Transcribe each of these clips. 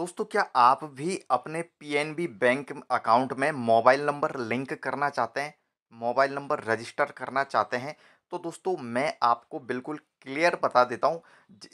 दोस्तों क्या आप भी अपने पीएनबी बैंक अकाउंट में मोबाइल नंबर लिंक करना चाहते हैं मोबाइल नंबर रजिस्टर करना चाहते हैं तो दोस्तों मैं आपको बिल्कुल क्लियर बता देता हूँ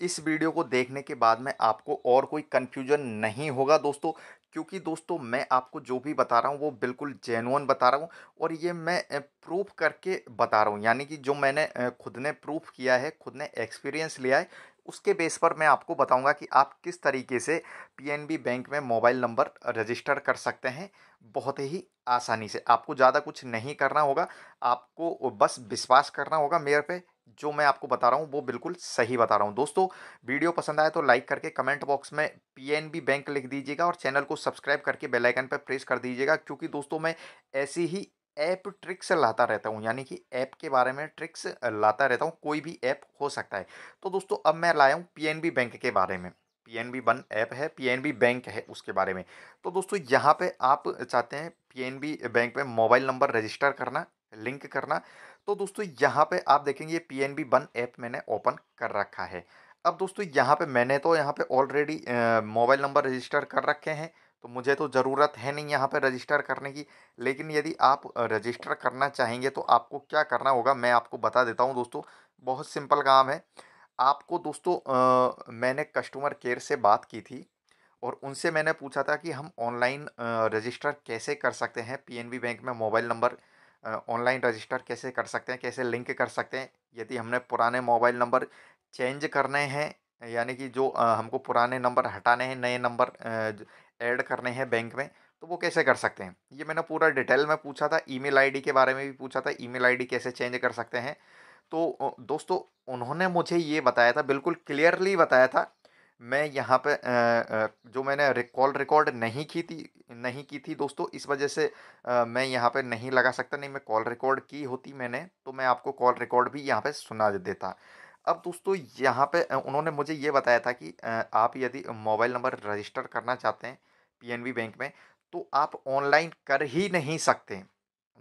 इस वीडियो को देखने के बाद में आपको और कोई कन्फ्यूजन नहीं होगा दोस्तों क्योंकि दोस्तों मैं आपको जो भी बता रहा हूँ वो बिल्कुल जेनुअन बता रहा हूँ और ये मैं प्रूफ करके बता रहा हूँ यानी कि जो मैंने खुद ने प्रूफ किया है खुद ने एक्सपीरियंस लिया है उसके बेस पर मैं आपको बताऊंगा कि आप किस तरीके से पीएनबी बैंक में मोबाइल नंबर रजिस्टर कर सकते हैं बहुत ही आसानी से आपको ज़्यादा कुछ नहीं करना होगा आपको बस विश्वास करना होगा मेरे पे जो मैं आपको बता रहा हूँ वो बिल्कुल सही बता रहा हूँ दोस्तों वीडियो पसंद आए तो लाइक करके कमेंट बॉक्स में पीएनबी बैंक लिख दीजिएगा और चैनल को सब्सक्राइब करके बेल आइकन पर प्रेस कर दीजिएगा क्योंकि दोस्तों मैं ऐसी ही ऐप ट्रिक्स लाता रहता हूँ यानी कि ऐप के बारे में ट्रिक्स लाता रहता हूँ कोई भी ऐप हो सकता है तो दोस्तों अब मैं लाया हूँ पी बैंक के बारे में बी वन ऐप है बी बैंक है उसके बारे में तो दोस्तों यहाँ पे आप चाहते हैं बी बैंक में मोबाइल नंबर रजिस्टर करना लिंक करना तो दोस्तों यहाँ पे आप देखेंगे ये P N B one app मैंने ओपन कर रखा है अब दोस्तों यहाँ पे मैंने तो यहाँ पे ऑलरेडी मोबाइल नंबर रजिस्टर कर रखे हैं तो मुझे तो ज़रूरत है नहीं यहाँ पर रजिस्टर करने की लेकिन यदि आप रजिस्टर करना चाहेंगे तो आपको क्या करना होगा मैं आपको बता देता हूँ दोस्तों बहुत सिंपल काम है आपको दोस्तों आ, मैंने कस्टमर केयर से बात की थी और उनसे मैंने पूछा था कि हम ऑनलाइन रजिस्टर कैसे कर सकते हैं पीएनबी बैंक में मोबाइल नंबर ऑनलाइन रजिस्टर कैसे कर सकते हैं कैसे लिंक कर सकते हैं यदि हमने पुराने मोबाइल नंबर चेंज करने हैं यानी कि जो हमको पुराने नंबर हटाने हैं नए नंबर ऐड करने हैं बैंक में तो वो कैसे कर सकते हैं ये मैंने पूरा डिटेल में पूछा था ईमेल आईडी के बारे में भी पूछा था ईमेल आईडी कैसे चेंज कर सकते हैं तो दोस्तों उन्होंने मुझे ये बताया था बिल्कुल क्लियरली बताया था मैं यहाँ पे जो मैंने कॉल रिकॉर्ड नहीं की थी नहीं की थी दोस्तों इस वजह से मैं यहाँ पे नहीं लगा सकता नहीं मैं कॉल रिकॉर्ड की होती मैंने तो मैं आपको कॉल रिकॉर्ड भी यहाँ पे सुना देता अब दोस्तों यहाँ पे उन्होंने मुझे ये बताया था कि आप यदि मोबाइल नंबर रजिस्टर करना चाहते हैं पीएनबी बैंक में तो आप ऑनलाइन कर ही नहीं सकते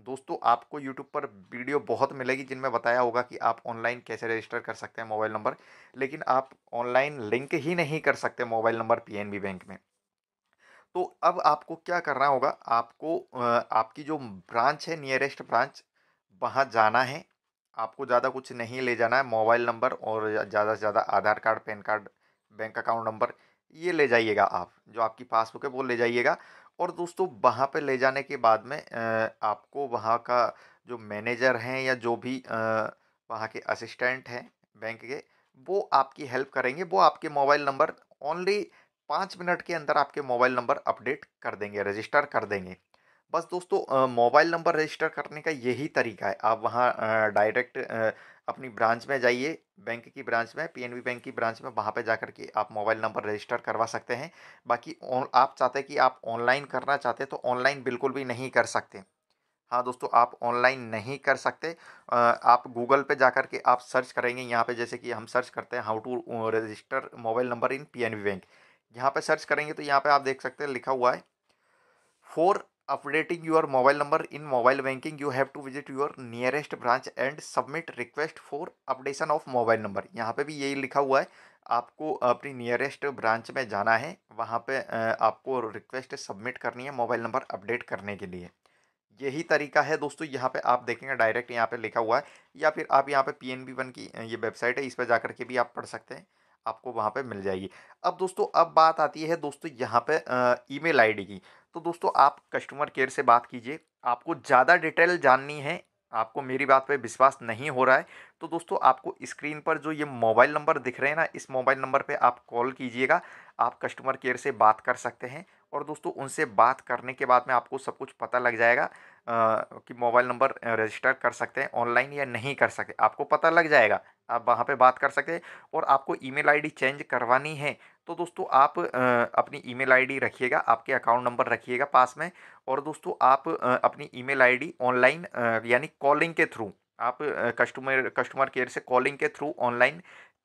दोस्तों आपको यूट्यूब पर वीडियो बहुत मिलेगी जिनमें बताया होगा कि आप ऑनलाइन कैसे रजिस्टर कर सकते हैं मोबाइल नंबर लेकिन आप ऑनलाइन लिंक ही नहीं कर सकते मोबाइल नंबर पी बैंक में तो अब आपको क्या करना होगा आपको आपकी जो ब्रांच है नियरेस्ट ब्रांच वहाँ जाना है आपको ज़्यादा कुछ नहीं ले जाना है मोबाइल नंबर और ज़्यादा से ज़्यादा Aadhaar card PAN card bank account number ये ले जाइएगा आप जो आपकी पासबुक है वो ले जाइएगा और दोस्तों वहाँ पे ले जाने के बाद में आपको वहाँ का जो मैनेजर हैं या जो भी वहाँ के असिस्टेंट हैं बैंक के वो आपकी हेल्प करेंगे वो आपके मोबाइल नंबर ओनली पाँच मिनट के अंदर आपके मोबाइल नंबर अपडेट कर देंगे रजिस्टर कर देंगे बस दोस्तों मोबाइल नंबर रजिस्टर करने का यही तरीका है आप वहाँ डायरेक्ट अपनी ब्रांच में जाइए बैंक की ब्रांच में पीएनबी बैंक की ब्रांच में वहाँ पे जा कर के आप मोबाइल नंबर रजिस्टर करवा सकते हैं बाकी आप चाहते हैं कि आप ऑनलाइन करना चाहते हैं तो ऑनलाइन बिल्कुल भी नहीं कर सकते हाँ दोस्तों आप ऑनलाइन नहीं कर सकते आप गूगल पे जा कर के आप सर्च करेंगे यहाँ पे जैसे कि हम सर्च करते हैं how to register mobile number in PNB bank यहाँ पे सर्च करेंगे तो यहाँ पे आप देख सकते हैं लिखा हुआ है for updating your mobile number in mobile banking you have to visit your nearest branch and submit request for updation of mobile number यहाँ पे भी यही लिखा हुआ है आपको अपनी नियरेस्ट ब्रांच में जाना है वहाँ पे आपको रिक्वेस्ट सबमिट करनी है मोबाइल नंबर अपडेट करने के लिए यही तरीका है दोस्तों यहाँ पे आप देखेंगे डायरेक्ट यहाँ पे लिखा हुआ है या फिर आप यहाँ पे पी एन बी वन की ये वेबसाइट है इस पर जा के भी आप पढ़ सकते हैं आपको वहाँ पे मिल जाएगी अब दोस्तों अब बात आती है दोस्तों यहाँ पे ईमेल आईडी की तो दोस्तों आप कस्टमर केयर से बात कीजिए आपको ज़्यादा डिटेल जाननी है आपको मेरी बात पे विश्वास नहीं हो रहा है तो दोस्तों आपको स्क्रीन पर जो ये मोबाइल नंबर दिख रहे हैं ना इस मोबाइल नंबर पे आप कॉल कीजिएगा आप कस्टमर केयर से बात कर सकते हैं और दोस्तों उनसे बात करने के बाद में आपको सब कुछ पता लग जाएगा आ, कि मोबाइल नंबर रजिस्टर कर सकते हैं ऑनलाइन या नहीं कर सकते आपको पता लग जाएगा आप वहाँ पे बात कर सकते हैं और आपको ईमेल आईडी चेंज करवानी है तो दोस्तों आप अपनी ईमेल आईडी रखिएगा आपके अकाउंट नंबर रखिएगा पास में और दोस्तों आप अपनी ईमेल आईडी ऑनलाइन यानी कॉलिंग के थ्रू आप कस्टमर कस्टमर केयर से कॉलिंग के थ्रू ऑनलाइन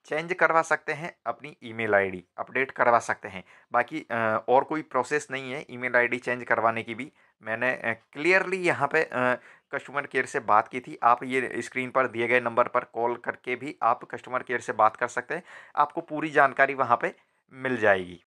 चेंज करवा सकते हैं अपनी ईमेल आईडी अपडेट करवा सकते हैं बाकी और कोई प्रोसेस नहीं है ईमेल आईडी चेंज करवाने की भी मैंने क्लियरली यहाँ पे कस्टमर केयर से बात की थी आप ये स्क्रीन पर दिए गए नंबर पर कॉल करके भी आप कस्टमर केयर से बात कर सकते हैं आपको पूरी जानकारी वहाँ पर मिल जाएगी